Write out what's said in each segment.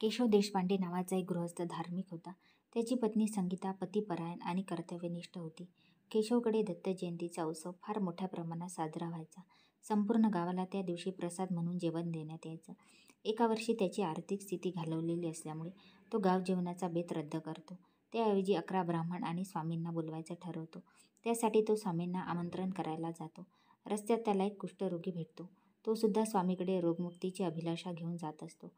केशव देशपांडे नावाचा एक गृहस्थ धार्मिक होता त्याची पत्नी संगीता पतीपरायण आणि कर्तव्यनिष्ठ होती केशवकडे दत्त जयंतीचा उत्सव फार मोठ्या प्रमाणात साजरा व्हायचा संपूर्ण गावाला त्या दिवशी प्रसाद म्हणून जेवण देण्यात यायचं एका वर्षी त्याची आर्थिक स्थिती घालवलेली असल्यामुळे तो गाव जेवणाचा बेत रद्द करतो त्याऐवजी अकरा ब्राह्मण आणि स्वामींना बोलवायचं ठरवतो त्यासाठी तो स्वामींना आमंत्रण करायला जातो रस्त्यात त्याला एक कुष्ठरोगी भेटतो तो सुद्धा स्वामीकडे रोगमुक्तीची अभिलाषा घेऊन जात असतो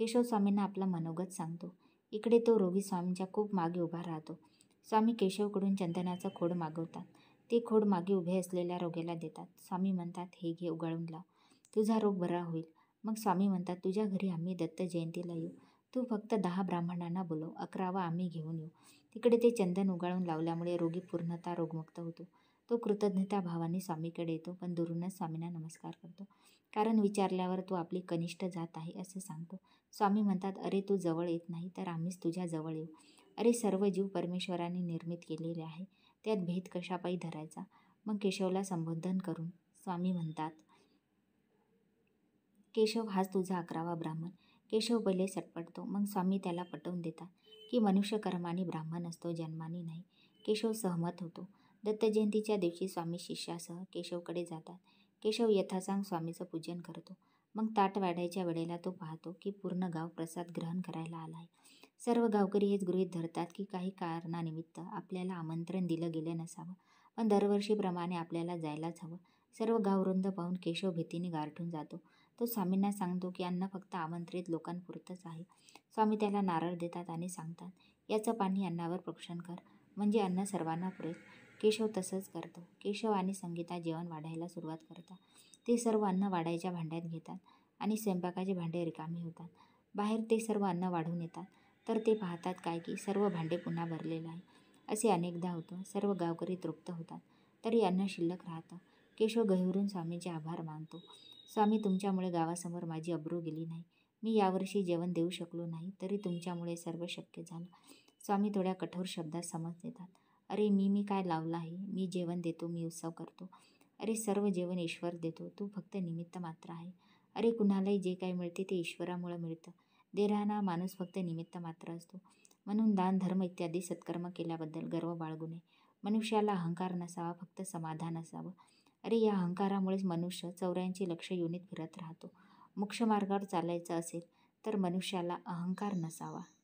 केशव स्वामींना आपला मनोगत सांगतो इकडे तो रोगी स्वामींच्या खूप मागे उभा राहतो स्वामी केशवकडून चंदनाचा खोड मागवतात ते खोड मागे उभे असलेल्या रोग्याला देतात स्वामी म्हणतात हे घे उगाळून लाव तुझा रोग बरा होईल मग स्वामी म्हणतात तुझ्या घरी आम्ही दत्त जयंतीला येऊ तू फक्त दहा ब्राह्मणांना बोलव अकरावा आम्ही घेऊन येऊ तिकडे ते चंदन उगाळून लावल्यामुळे रोगी पूर्णतः रोगमुक्त होतो तो कृतज्ञता भावाने स्वामीकडे येतो पण दुरूनच स्वामींना नमस्कार करतो कारण विचारल्यावर तो आपली कनिष्ठ जात आहे असं सांगतो स्वामी म्हणतात अरे तू जवळ येत नाही तर आम्हीच तुझ्या जवळ येऊ अरे सर्व जीव परमेश्वराने निर्मित केलेले आहे त्यात भेद कशापायी धरायचा मग केशवला संबोधन करून स्वामी म्हणतात केशव हाच तुझा अकरावा ब्राह्मण केशव पहिले सटपटतो मग स्वामी त्याला पटवून देतात की मनुष्य कर्माने ब्राह्मण असतो जन्माने नाही केशव सहमत होतो दत्त जयंतीच्या दिवशी स्वामी शिष्यासह केशवकडे जातात केशव यथासांग स्वामीचं पूजन करतो मग ताट वाढायच्या वेळेला तो पाहतो की पूर्ण गाव प्रसाद ग्रहण करायला आला आहे सर्व गावकरी हेच गृहीत धरतात की काही कारणानिमित्त आपल्याला आमंत्रण दिलं गेलं नसावं पण दरवर्षीप्रमाणे आपल्याला जायलाच हवं सर्व गावरुंद पाहून केशव भीतीने गारठून जातो तो स्वामींना सांगतो की अन्न फक्त आमंत्रित लोकांपुरतंच आहे स्वामी त्याला नारळ देतात आणि सांगतात याचं पाणी अन्नावर प्रक्षण कर म्हणजे अन्न सर्वांना पुरेल केशव तसंच करतो केशव आणि संगीता जेवण वाढायला सुरुवात करतात ते सर्व अन्न वाढायच्या भांड्यात घेतात आणि स्वयंपाकाचे भांडे रिकामी होतात बाहेर ते सर्व अन्न वाढून येतात तर ते पाहतात काय की सर्व भांडे पुन्हा भरलेलं आहे असे अनेकदा होतं सर्व गावकरी तृप्त होतात तरी अन्न शिल्लक राहतं केशव गहिवरून स्वामींचे आभार मानतो स्वामी तुमच्यामुळे गावासमोर माझी अब्रू गेली नाही मी यावर्षी जेवण देऊ शकलो नाही तरी तुमच्यामुळे सर्व शक्य झालं स्वामी थोड्या कठोर शब्दात समज देतात अरे मी मी काय लावलं आहे मी जेवण देतो मी उत्सव करतो अरे सर्व जेवण ईश्वर देतो तू फक्त निमित्त मात्र आहे अरे कुणालाही जे काही मिळते ते ईश्वरामुळे मिळतं राहणा माणूस फक्त निमित्त मात्र असतो म्हणून दान धर्म इत्यादी सत्कर्म केल्याबद्दल गर्व बाळगू नये मनुष्याला अहंकार नसावा फक्त समाधान असावं अरे या अहंकारामुळेच मनुष्य चौऱ्यांची लक्ष युनिट फिरत राहतो मार्गावर चालायचं असेल तर मनुष्याला अहंकार नसावा